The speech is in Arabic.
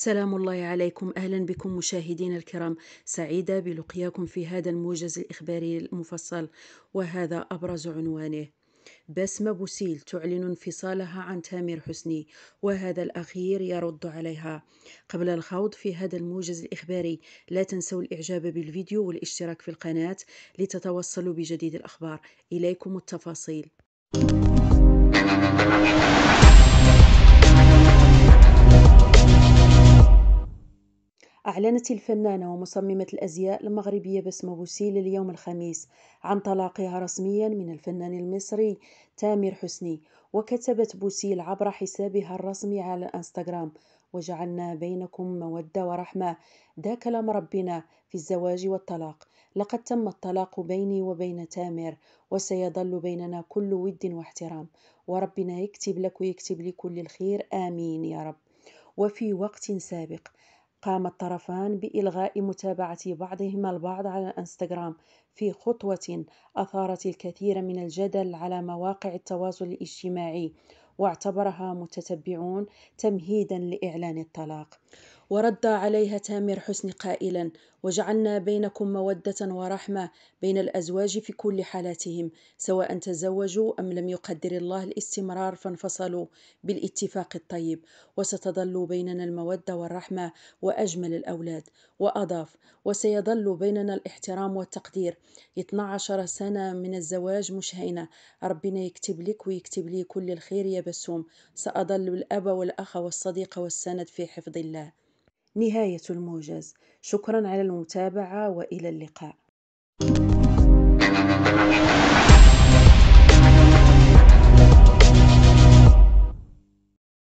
سلام الله عليكم اهلا بكم مشاهدينا الكرام سعيده بلقياكم في هذا الموجز الاخباري المفصل وهذا ابرز عنوانه بسمة بوسيل تعلن انفصالها عن تامر حسني وهذا الأخير يرد عليها قبل الخوض في هذا الموجز الإخباري لا تنسوا الإعجاب بالفيديو والاشتراك في القناة لتتوصلوا بجديد الأخبار إليكم التفاصيل أعلنت الفنانة ومصممة الأزياء المغربية بسمة بوسيل اليوم الخميس عن طلاقها رسميا من الفنان المصري تامر حسني وكتبت بوسيل عبر حسابها الرسمي على الانستغرام وجعلنا بينكم مودة ورحمة دا كلام ربنا في الزواج والطلاق لقد تم الطلاق بيني وبين تامر وسيظل بيننا كل ود واحترام وربنا يكتب لك ويكتب لكل الخير آمين يا رب وفي وقت سابق قام الطرفان بإلغاء متابعة بعضهما البعض على الانستغرام في خطوة أثارت الكثير من الجدل على مواقع التواصل الاجتماعي واعتبرها متتبعون تمهيدا لإعلان الطلاق ورد عليها تامر حسني قائلا وجعلنا بينكم مودة ورحمة بين الأزواج في كل حالاتهم سواء تزوجوا أم لم يقدر الله الاستمرار فانفصلوا بالاتفاق الطيب وستظل بيننا المودة والرحمة وأجمل الأولاد وأضاف وسيظل بيننا الاحترام والتقدير 12 سنة من الزواج مشهينة ربنا يكتب لك ويكتب لي كل الخير يا بسوم سأظل الأب والأخ والصديق والسند في حفظ الله نهاية الموجز شكرا على المتابعة وإلى اللقاء